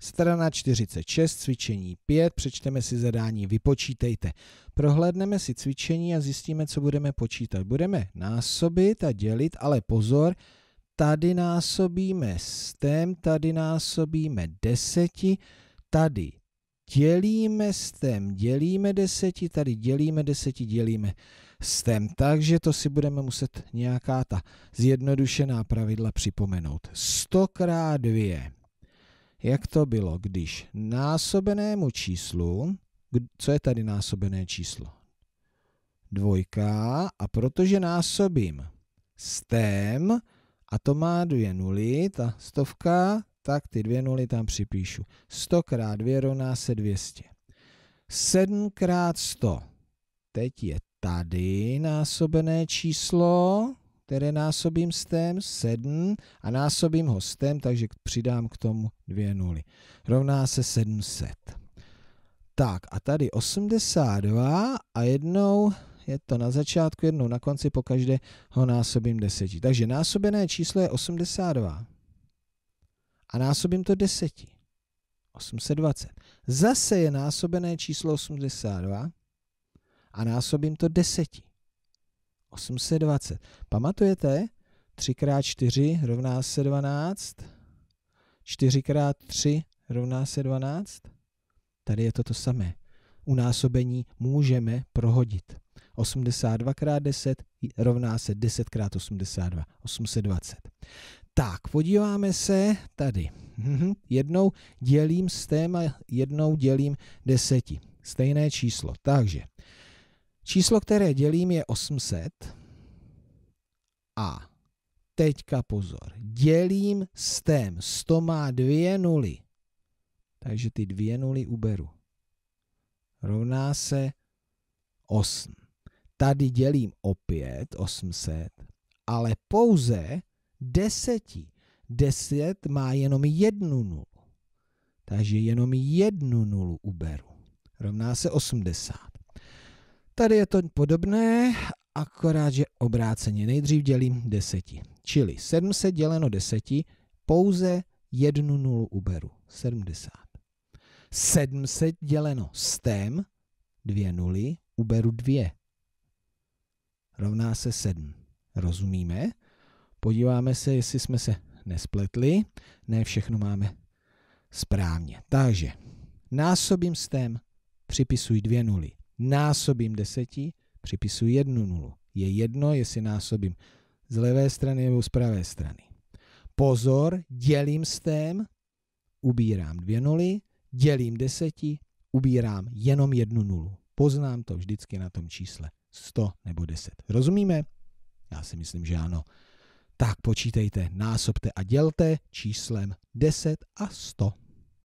Strana 46, cvičení 5, přečteme si zadání vypočítejte. Prohlédneme si cvičení a zjistíme, co budeme počítat. Budeme násobit a dělit, ale pozor, tady násobíme stem, tady násobíme deseti, tady dělíme stem, dělíme deseti, tady dělíme deseti, dělíme stem. Takže to si budeme muset nějaká ta zjednodušená pravidla připomenout. 100 krát 2 jak to bylo, když násobenému číslu, co je tady násobené číslo? Dvojka a protože násobím stem a to má dvě nuly, ta stovka, tak ty dvě nuly tam připíšu. 100 krát 2 rovná se 200. 7 krát 100. Teď je tady násobené číslo které násobím s tém, 7 a násobím ho s tém, takže přidám k tomu dvě nuly. Rovná se 700. Tak a tady 82 a jednou je to na začátku, jednou na konci, po každé ho násobím 10. Takže násobené číslo je 82 a násobím to 10. 820. Zase je násobené číslo 82 a násobím to 10. 820. Pamatujete? 3x4 rovná se 12. 4x3 rovná se 12. Tady je to to samé. U násobení můžeme prohodit. 82 x 10 rovná se 10 x 82, 820. Tak, podíváme se tady. Mhm. Jednou dělím s téma, jednou dělím deseti. Stejné číslo. Takže Číslo, které dělím, je 800. A teďka pozor. Dělím s tém. 100 má dvě nuly. Takže ty dvě nuly uberu. Rovná se 8. Tady dělím opět 800, ale pouze deseti. 10 má jenom jednu nulu. Takže jenom jednu nulu uberu. Rovná se 80. Tady je to podobné, akorát, že obráceně. Nejdřív dělím deseti. Čili 700 děleno deseti, pouze jednu nulu uberu. 70. 700 děleno stem, dvě nuly, uberu dvě. Rovná se 7. Rozumíme? Podíváme se, jestli jsme se nespletli. Ne všechno máme správně. Takže násobím stem, připisuj dvě nuly násobím deseti, připisuji jednu nulu. Je jedno, jestli násobím z levé strany nebo z pravé strany. Pozor, dělím s tém, ubírám dvě nuly, dělím deseti, ubírám jenom jednu nulu. Poznám to vždycky na tom čísle 100 nebo 10. Rozumíme? Já si myslím, že ano. Tak počítejte, násobte a dělte číslem 10 a 100.